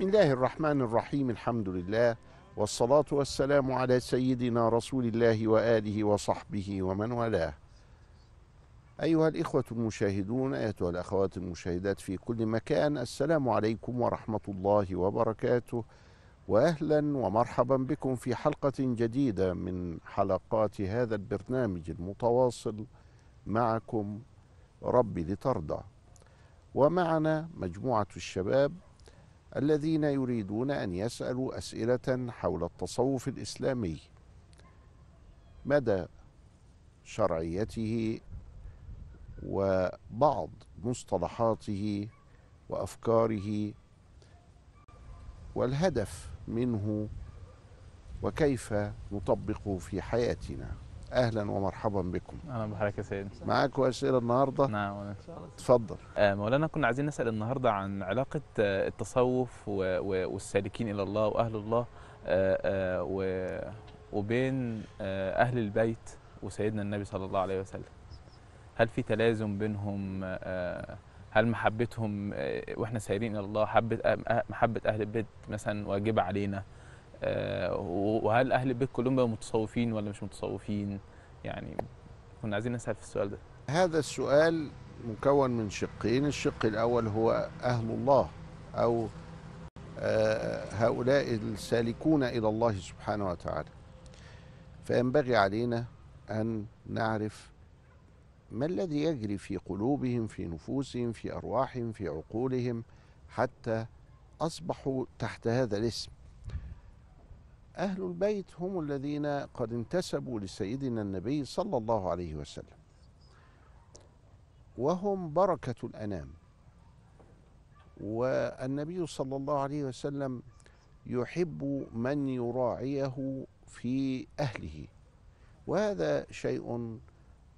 بسم الله الرحمن الرحيم الحمد لله والصلاة والسلام على سيدنا رسول الله وآله وصحبه ومن والاه أيها الإخوة المشاهدون أيتها الأخوات المشاهدات في كل مكان السلام عليكم ورحمة الله وبركاته وأهلا ومرحبا بكم في حلقة جديدة من حلقات هذا البرنامج المتواصل معكم ربي لترضى ومعنا مجموعة الشباب الذين يريدون ان يسالوا اسئله حول التصوف الاسلامي مدى شرعيته وبعض مصطلحاته وافكاره والهدف منه وكيف نطبقه في حياتنا اهلا ومرحبا بكم اهلا بحضرتك يا سيدي معاكم اسئله النهارده نعم ان شاء الله اتفضل آه، مولانا كنا عايزين نسال النهارده عن علاقه آه، التصوف والسالكين الى الله واهل الله آه، وبين اهل البيت وسيدنا النبي صلى الله عليه وسلم هل في تلازم بينهم هل محبتهم واحنا سايرين الى الله محبه اهل البيت مثلا واجبه علينا آه، وهل اهل البيت كلهم بقوا متصوفين ولا مش متصوفين يعني كنا عايزين نسال في السؤال ده هذا السؤال مكون من شقين الشق الاول هو اهل الله او آه، هؤلاء السالكون الى الله سبحانه وتعالى فينبغي علينا ان نعرف ما الذي يجري في قلوبهم في نفوسهم في ارواحهم في عقولهم حتى اصبحوا تحت هذا الاسم أهل البيت هم الذين قد انتسبوا لسيدنا النبي صلى الله عليه وسلم وهم بركة الأنام والنبي صلى الله عليه وسلم يحب من يراعيه في أهله وهذا شيء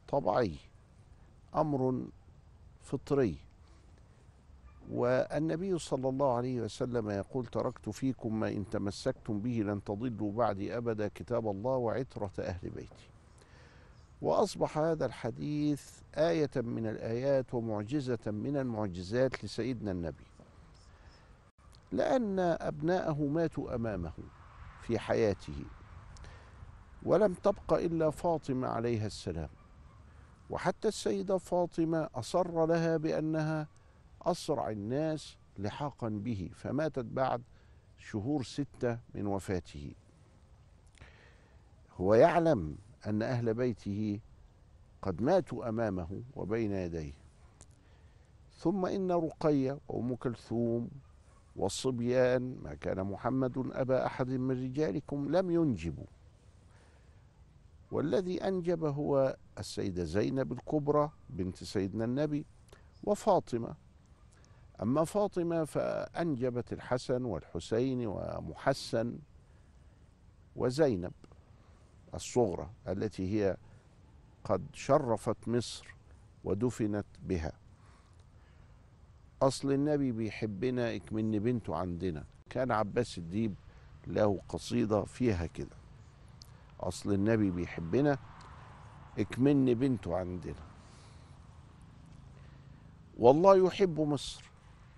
طبيعي أمر فطري والنبي صلى الله عليه وسلم يقول تركت فيكم ما إن تمسكتم به لن تضلوا بعدي أبدا كتاب الله وعترة أهل بيتي وأصبح هذا الحديث آية من الآيات ومعجزة من المعجزات لسيدنا النبي لأن أبناءه ماتوا أمامه في حياته ولم تبق إلا فاطمة عليها السلام وحتى السيدة فاطمة أصر لها بأنها أسرع الناس لحاقا به فماتت بعد شهور ستة من وفاته هو يعلم أن أهل بيته قد ماتوا أمامه وبين يديه ثم إن رقية وأم كلثوم والصبيان ما كان محمد أبا أحد من رجالكم لم ينجبوا والذي أنجب هو السيدة زينب الكبرى بنت سيدنا النبي وفاطمة أما فاطمة فأنجبت الحسن والحسين ومحسن وزينب الصغرى التي هي قد شرفت مصر ودفنت بها أصل النبي بيحبنا اكمن بنته عندنا كان عباس الديب له قصيدة فيها كده أصل النبي بيحبنا اكمن بنته عندنا والله يحب مصر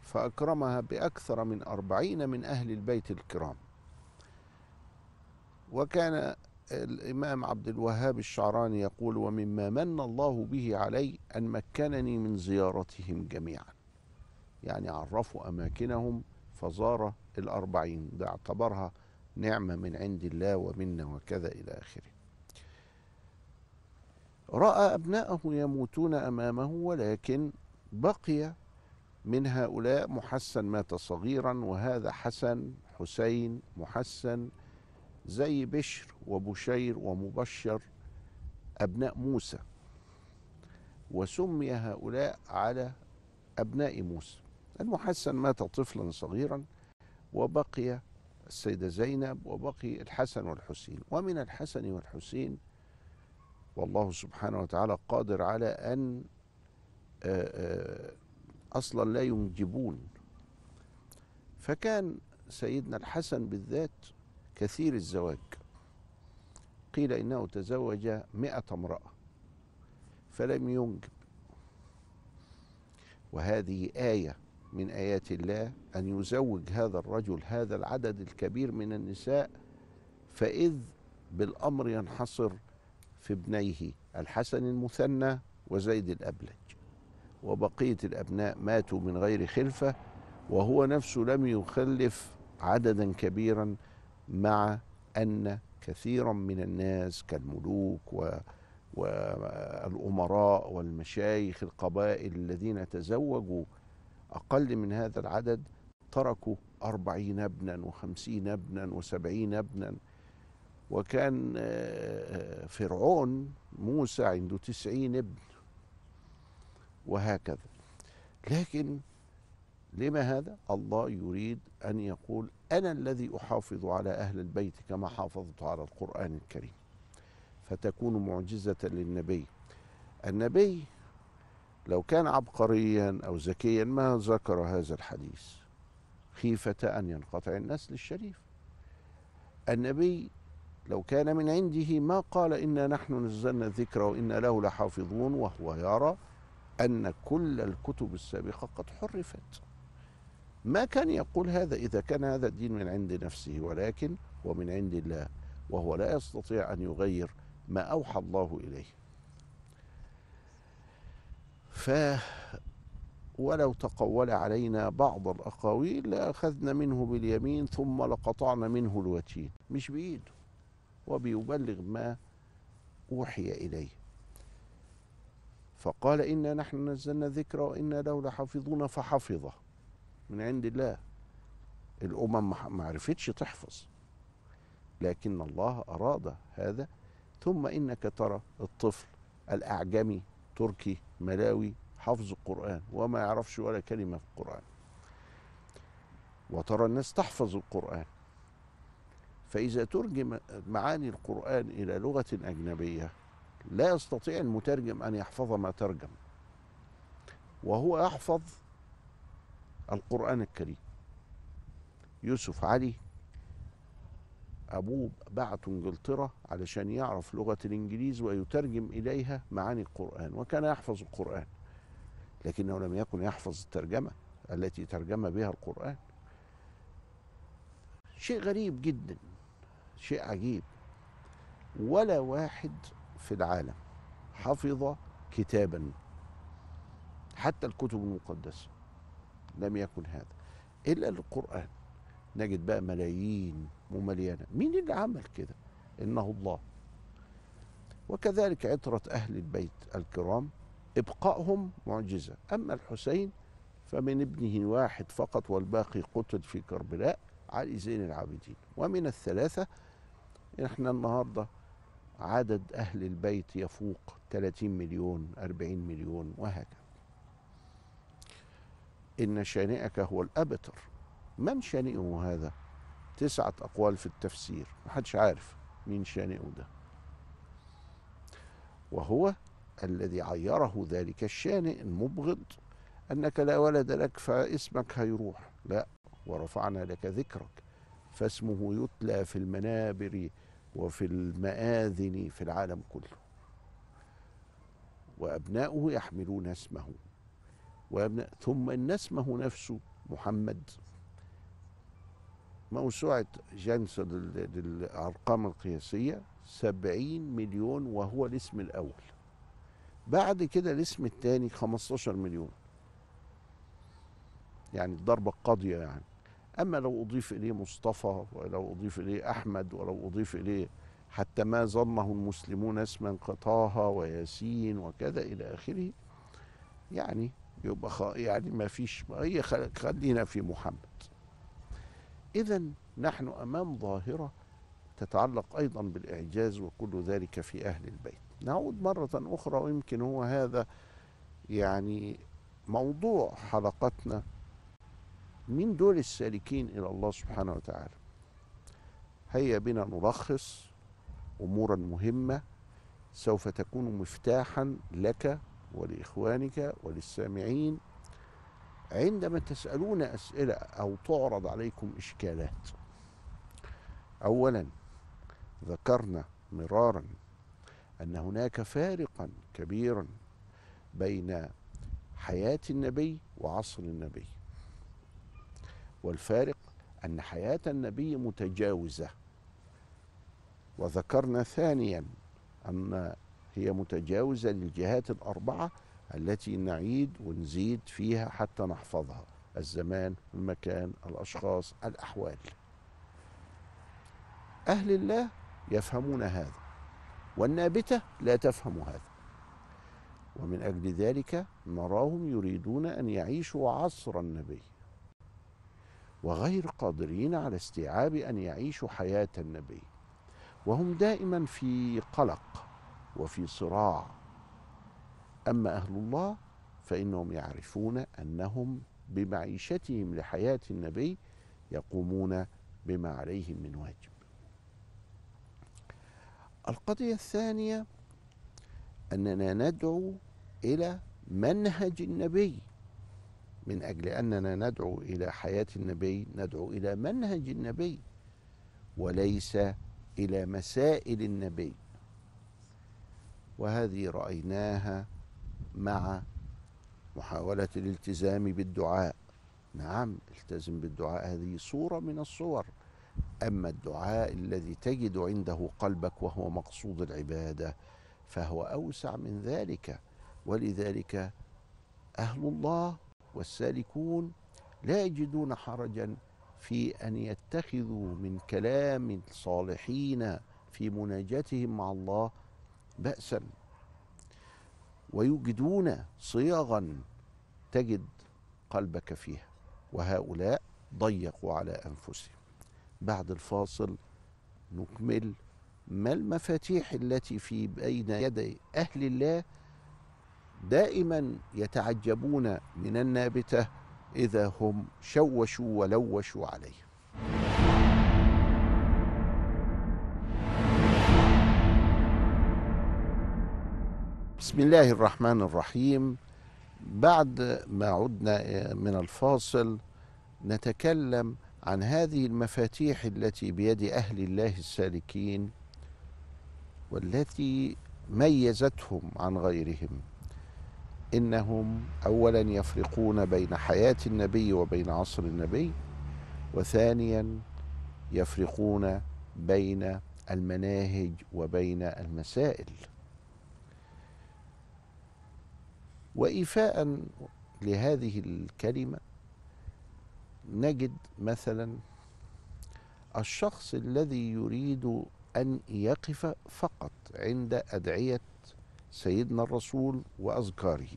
فأكرمها بأكثر من أربعين من أهل البيت الكرام وكان الإمام عبد الوهاب الشعراني يقول ومما من الله به علي أن مكنني من زيارتهم جميعا يعني عرفوا أماكنهم فزار الأربعين ده اعتبرها نعمة من عند الله ومنا وكذا إلى آخره رأى أبناءه يموتون أمامه ولكن بقي من هؤلاء محسن مات صغيرا وهذا حسن حسين محسن زي بشر وبشير ومبشر أبناء موسى وسمي هؤلاء على أبناء موسى المحسن مات طفلا صغيرا وبقي السيدة زينب وبقي الحسن والحسين ومن الحسن والحسين والله سبحانه وتعالى قادر على أن آه، آه، اصلا لا ينجبون فكان سيدنا الحسن بالذات كثير الزواج قيل انه تزوج مئة امرأة فلم ينجب وهذه آية من آيات الله أن يزوج هذا الرجل هذا العدد الكبير من النساء فإذ بالأمر ينحصر في ابنيه الحسن المثنى وزيد الأبلج وبقية الأبناء ماتوا من غير خلفة وهو نفسه لم يخلف عددا كبيرا مع أن كثيرا من الناس كالملوك و والأمراء والمشايخ القبائل الذين تزوجوا أقل من هذا العدد تركوا أربعين ابنا وخمسين ابنا وسبعين ابنا وكان آه، آه، فرعون موسى عنده تسعين ابن وهكذا لكن لما هذا الله يريد أن يقول أنا الذي أحافظ على أهل البيت كما حافظت على القرآن الكريم فتكون معجزة للنبي النبي لو كان عبقريا أو ذكيا ما ذكر هذا الحديث خيفة أن ينقطع النسل الشريف النبي لو كان من عنده ما قال إنا نحن نزلنا الذكر وإنا له لحافظون وهو يرى أن كل الكتب السابقة قد حرفت ما كان يقول هذا إذا كان هذا الدين من عند نفسه ولكن هو من عند الله وهو لا يستطيع أن يغير ما أوحى الله إليه ف ولو تقول علينا بعض الأقاويل لأخذنا منه باليمين ثم لقطعنا منه الوتين مش بإيده وبيبلغ ما أوحي إليه فقال إنا نحن نزلنا الذكر وإنا له لحافظون فحفظه من عند الله الأمم ما عرفتش تحفظ لكن الله أراد هذا ثم إنك ترى الطفل الأعجمي تركي ملاوي حفظ القرآن وما يعرفش ولا كلمة في القرآن وترى الناس تحفظ القرآن فإذا ترجم معاني القرآن إلى لغة أجنبية لا يستطيع المترجم أن يحفظ ما ترجم وهو يحفظ القرآن الكريم يوسف علي أبوه بعته إنجلترا علشان يعرف لغة الإنجليز ويترجم إليها معاني القرآن وكان يحفظ القرآن لكنه لم يكن يحفظ الترجمة التي ترجم بها القرآن شيء غريب جدا شيء عجيب ولا واحد في العالم حفظ كتابا حتى الكتب المقدسة لم يكن هذا إلا القرآن نجد بقى ملايين ومليانة مين اللي عمل كده إنه الله وكذلك عطرة أهل البيت الكرام إبقائهم معجزة أما الحسين فمن ابنه واحد فقط والباقي قتل في كربلاء علي زين العابدين ومن الثلاثة احنا النهارده عدد أهل البيت يفوق 30 مليون 40 مليون وهكذا إن شانئك هو الأبتر من شانئه هذا تسعة أقوال في التفسير محدش عارف مين شانئه ده وهو الذي عيره ذلك الشانئ المبغض أنك لا ولد لك فاسمك هيروح لا ورفعنا لك ذكرك فاسمه يتلى في المنابر وفي المآذن في العالم كله وأبناؤه يحملون اسمه وأبناء ثم إن اسمه نفسه محمد موسوعة جانس للأرقام القياسية سبعين مليون وهو الاسم الأول بعد كده الاسم الثاني 15 مليون يعني الضربة القاضية يعني أما لو أضيف إليه مصطفى ولو أضيف إليه أحمد ولو أضيف إليه حتى ما ظنه المسلمون اسما كطه وياسين وكذا إلى آخره يعني يبقى يعني ما فيش هي خلينا في محمد إذا نحن أمام ظاهرة تتعلق أيضا بالإعجاز وكل ذلك في أهل البيت نعود مرة أخرى ويمكن هو هذا يعني موضوع حلقتنا مين دول السالكين إلى الله سبحانه وتعالى هيا بنا نلخص أمورا مهمة سوف تكون مفتاحا لك ولإخوانك وللسامعين عندما تسألون أسئلة أو تعرض عليكم إشكالات أولا ذكرنا مرارا أن هناك فارقا كبيرا بين حياة النبي وعصر النبي والفارق أن حياة النبي متجاوزة وذكرنا ثانيا أن هي متجاوزة للجهات الأربعة التي نعيد ونزيد فيها حتى نحفظها الزمان المكان الأشخاص الأحوال أهل الله يفهمون هذا والنابتة لا تفهم هذا ومن أجل ذلك نراهم يريدون أن يعيشوا عصر النبي وغير قادرين على استيعاب ان يعيشوا حياه النبي وهم دائما في قلق وفي صراع اما اهل الله فانهم يعرفون انهم بمعيشتهم لحياه النبي يقومون بما عليهم من واجب القضيه الثانيه اننا ندعو الى منهج النبي من أجل أننا ندعو إلى حياة النبي ندعو إلى منهج النبي وليس إلى مسائل النبي وهذه رأيناها مع محاولة الالتزام بالدعاء نعم التزم بالدعاء هذه صورة من الصور أما الدعاء الذي تجد عنده قلبك وهو مقصود العبادة فهو أوسع من ذلك ولذلك أهل الله والسالكون لا يجدون حرجا في ان يتخذوا من كلام الصالحين في مناجاتهم مع الله باسا ويجدون صياغا تجد قلبك فيها وهؤلاء ضيقوا على انفسهم بعد الفاصل نكمل ما المفاتيح التي في بين يدي اهل الله دائما يتعجبون من النابته اذا هم شوشوا ولوشوا عليه بسم الله الرحمن الرحيم بعد ما عدنا من الفاصل نتكلم عن هذه المفاتيح التي بيد اهل الله السالكين والتي ميزتهم عن غيرهم إنهم أولا يفرقون بين حياة النبي وبين عصر النبي وثانيا يفرقون بين المناهج وبين المسائل وإيفاء لهذه الكلمة نجد مثلا الشخص الذي يريد أن يقف فقط عند أدعية سيدنا الرسول وأذكاره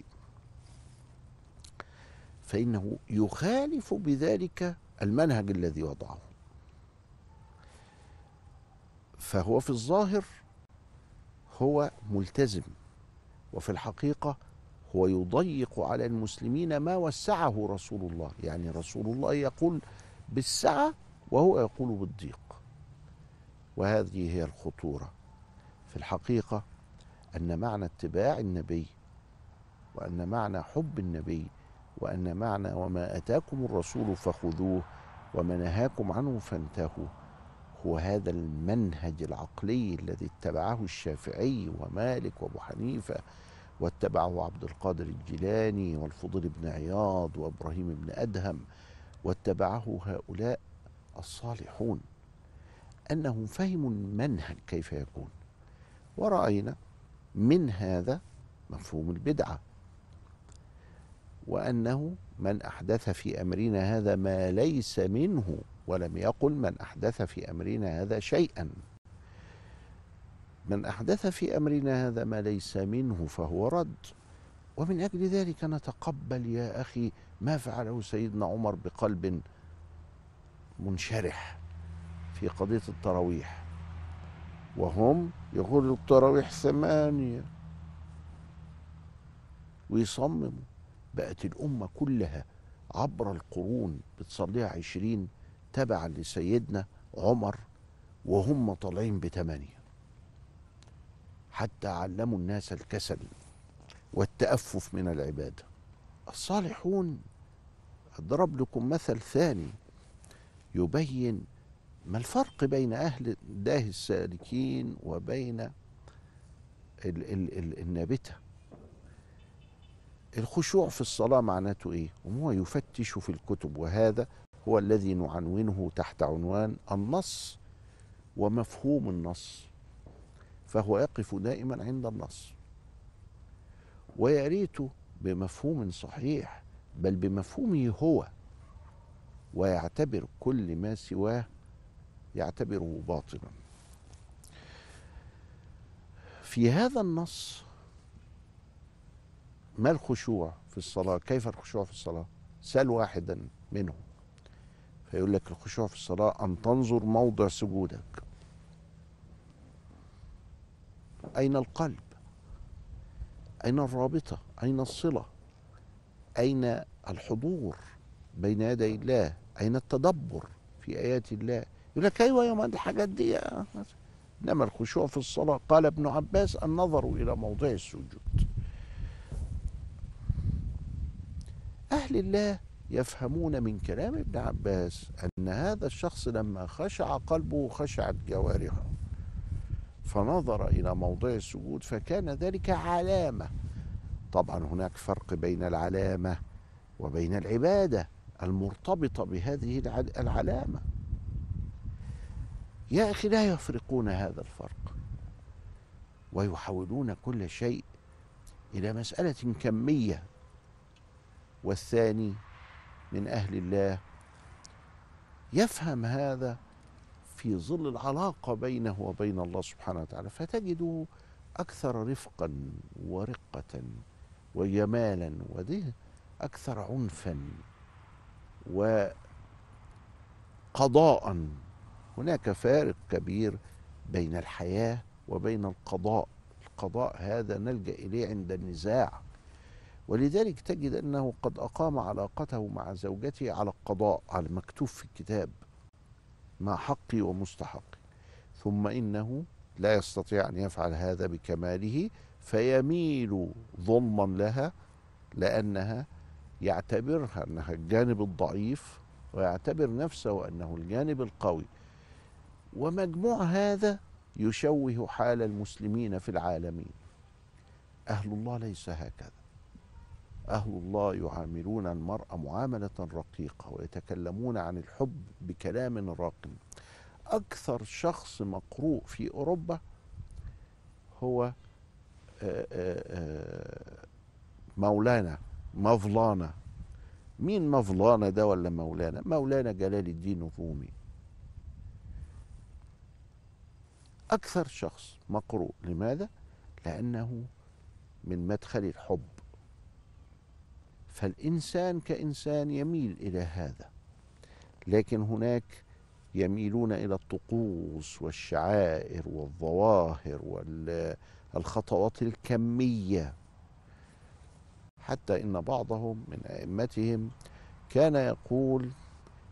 فإنه يخالف بذلك المنهج الذي وضعه فهو في الظاهر هو ملتزم وفي الحقيقة هو يضيق على المسلمين ما وسعه رسول الله يعني رسول الله يقول بالسعة وهو يقول بالضيق وهذه هي الخطورة في الحقيقة أن معنى اتباع النبي وأن معنى حب النبي وأن معنى وما أتاكم الرسول فخذوه وما نهاكم عنه فانتهوا هو هذا المنهج العقلي الذي اتبعه الشافعي ومالك وابو حنيفه واتبعه عبد القادر الجيلاني والفضل بن عياض وابراهيم بن ادهم واتبعه هؤلاء الصالحون انهم فهموا المنهج كيف يكون وراينا من هذا مفهوم البدعه وأنه من أحدث في أمرنا هذا ما ليس منه ولم يقل من أحدث في أمرنا هذا شيئا من أحدث في أمرنا هذا ما ليس منه فهو رد ومن أجل ذلك نتقبل يا أخي ما فعله سيدنا عمر بقلب منشرح في قضية التراويح وهم يقولوا التراويح ثمانية ويصمموا بقت الأمة كلها عبر القرون بتصليها عشرين تبعا لسيدنا عمر وهم طالعين بثمانية حتى علموا الناس الكسل والتأفف من العبادة الصالحون أضرب لكم مثل ثاني يبين ما الفرق بين أهل الله السالكين وبين ال ال ال النابته الخشوع في الصلاة معناته إيه؟ وهو يفتش في الكتب وهذا هو الذي نعنونه تحت عنوان النص ومفهوم النص فهو يقف دائما عند النص ويريت بمفهوم صحيح بل بمفهومه هو ويعتبر كل ما سواه يعتبره باطلا في هذا النص ما الخشوع في الصلاة كيف الخشوع في الصلاة سأل واحدا منهم فيقول لك الخشوع في الصلاة أن تنظر موضع سجودك أين القلب أين الرابطة أين الصلة أين الحضور بين يدي الله أين التدبر في آيات الله يقول لك أيوة يا الحاجات دي إنما الخشوع في الصلاة قال ابن عباس النظر إلى موضع السجود أهل الله يفهمون من كلام ابن عباس أن هذا الشخص لما خشع قلبه خشعت جوارحه فنظر إلى موضع السجود فكان ذلك علامة طبعا هناك فرق بين العلامة وبين العبادة المرتبطة بهذه العلامة يا أخي لا يفرقون هذا الفرق ويحولون كل شيء إلى مسألة كمية والثاني من أهل الله يفهم هذا في ظل العلاقة بينه وبين الله سبحانه وتعالى فتجده أكثر رفقا ورقة وجمالا وده أكثر عنفا وقضاء هناك فارق كبير بين الحياة وبين القضاء القضاء هذا نلجأ إليه عند النزاع ولذلك تجد أنه قد أقام علاقته مع زوجته على القضاء على المكتوب في الكتاب مع حقي ومستحقي ثم إنه لا يستطيع أن يفعل هذا بكماله فيميل ظلما لها لأنها يعتبرها أنها الجانب الضعيف ويعتبر نفسه أنه الجانب القوي ومجموع هذا يشوه حال المسلمين في العالمين أهل الله ليس هكذا أهل الله يعاملون المرأة معاملة رقيقة ويتكلمون عن الحب بكلام راق أكثر شخص مقروء في أوروبا هو آه، آه، آه، مولانا مظلانا مين مظلانا ده ولا مولانا مولانا جلال الدين الرومي أكثر شخص مقروء لماذا؟ لأنه من مدخل الحب فالإنسان كإنسان يميل إلى هذا لكن هناك يميلون إلى الطقوس والشعائر والظواهر والخطوات الكمية حتى إن بعضهم من أئمتهم كان يقول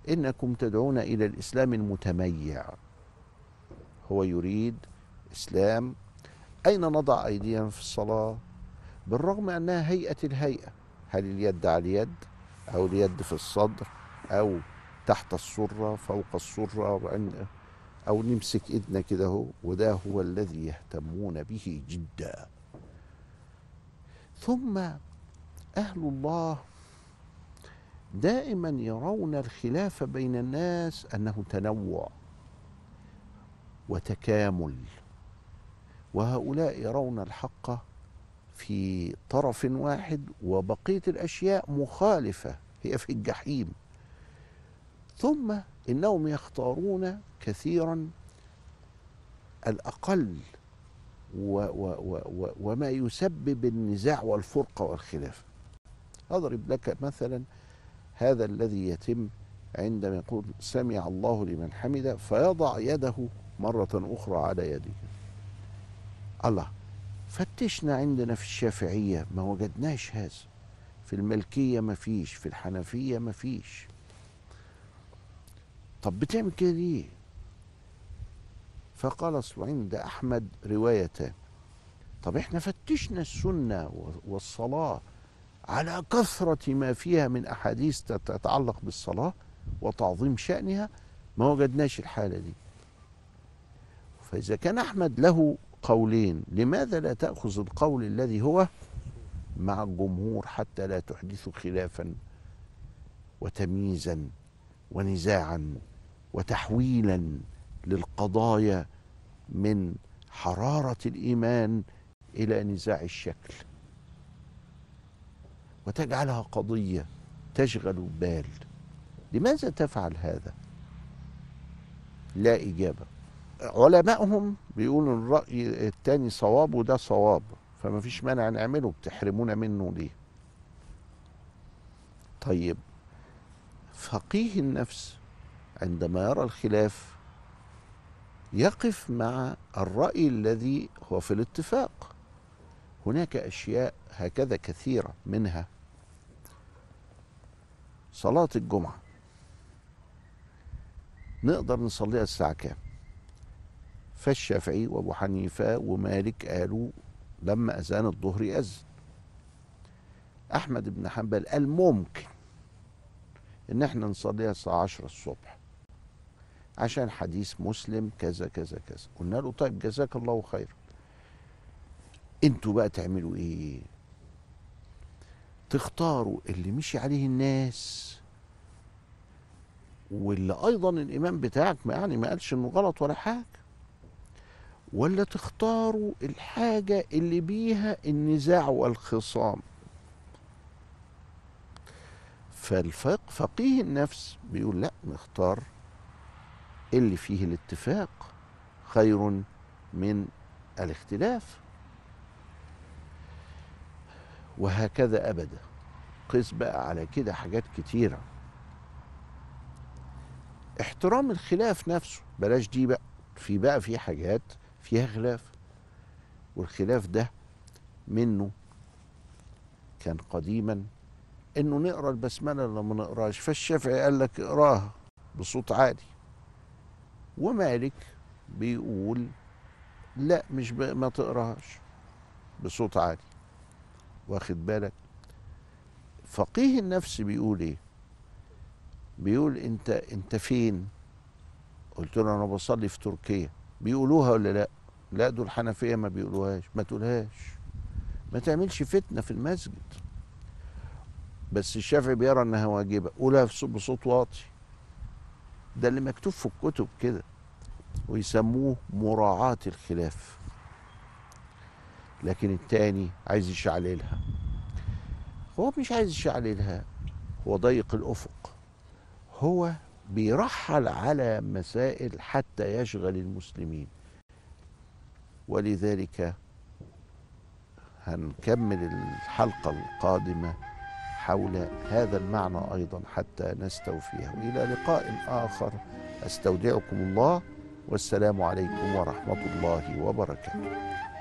إنكم تدعون إلى الإسلام المتميع هو يريد إسلام أين نضع أيدينا في الصلاة بالرغم أنها هيئة الهيئة هل اليد على اليد أو اليد في الصدر أو تحت السرة فوق السرة أو نمسك إيدنا كده هو وده هو الذي يهتمون به جدا ثم أهل الله دائما يرون الخلاف بين الناس أنه تنوع وتكامل وهؤلاء يرون الحق في طرف واحد وبقيه الاشياء مخالفه هي في الجحيم ثم انهم يختارون كثيرا الاقل و و و و وما يسبب النزاع والفرقه والخلاف اضرب لك مثلا هذا الذي يتم عندما يقول سمع الله لمن حمده فيضع يده مره اخرى على يده الله فتشنا عندنا في الشافعية ما وجدناش هذا في الملكية ما فيش في الحنفية ما فيش طب بتعمل كده ليه فقال اصل عند احمد روايتان طب احنا فتشنا السنه والصلاه على كثره ما فيها من احاديث تتعلق بالصلاه وتعظيم شانها ما وجدناش الحاله دي فاذا كان احمد له قولين لماذا لا تأخذ القول الذي هو مع الجمهور حتى لا تحدث خلافا وتمييزا ونزاعا وتحويلا للقضايا من حرارة الإيمان إلى نزاع الشكل وتجعلها قضية تشغل البال لماذا تفعل هذا؟ لا إجابة علمائهم بيقولوا الرأي التاني صواب وده صواب فما فيش مانع نعمله بتحرمونا منه ليه طيب فقيه النفس عندما يرى الخلاف يقف مع الرأي الذي هو في الاتفاق هناك أشياء هكذا كثيرة منها صلاة الجمعة نقدر نصليها الساعة كام فالشافعي وابو حنيفه ومالك قالوا لما اذان الظهر ياذن احمد بن حنبل قال ممكن ان احنا نصليها الساعه 10 الصبح عشان حديث مسلم كذا كذا كذا قلنا له طيب جزاك الله خيرا انتوا بقى تعملوا ايه تختاروا اللي مشي عليه الناس واللي ايضا الامام بتاعك ما يعني ما قالش انه غلط ولا حاجه ولا تختاروا الحاجة اللي بيها النزاع والخصام فالفقه فقيه النفس بيقول لا نختار اللي فيه الاتفاق خير من الاختلاف وهكذا أبدا قيس بقى على كده حاجات كتيرة احترام الخلاف نفسه بلاش دي بقى في بقى في حاجات فيها خلاف والخلاف ده منه كان قديما انه نقرا البسمله ولا ما نقراش فالشافعي قال لك اقراها بصوت عالي ومالك بيقول لا مش ما تقراهاش بصوت عالي واخد بالك فقيه النفس بيقول ايه بيقول انت انت فين قلت له انا بصلي في تركيا بيقولوها ولا لا لا دول حنفيه ما بيقولوهاش ما تقولهاش ما تعملش فتنه في المسجد بس الشافعي بيرى انها واجبه قولها بصوت واطي ده اللي مكتوب في الكتب كده ويسموه مراعاة الخلاف لكن التاني عايز يشعللها هو مش عايز يشعللها هو ضيق الأفق هو بيرحل على مسائل حتى يشغل المسلمين ولذلك هنكمل الحلقة القادمة حول هذا المعنى أيضا حتى نستوفيه إلى لقاء آخر أستودعكم الله والسلام عليكم ورحمة الله وبركاته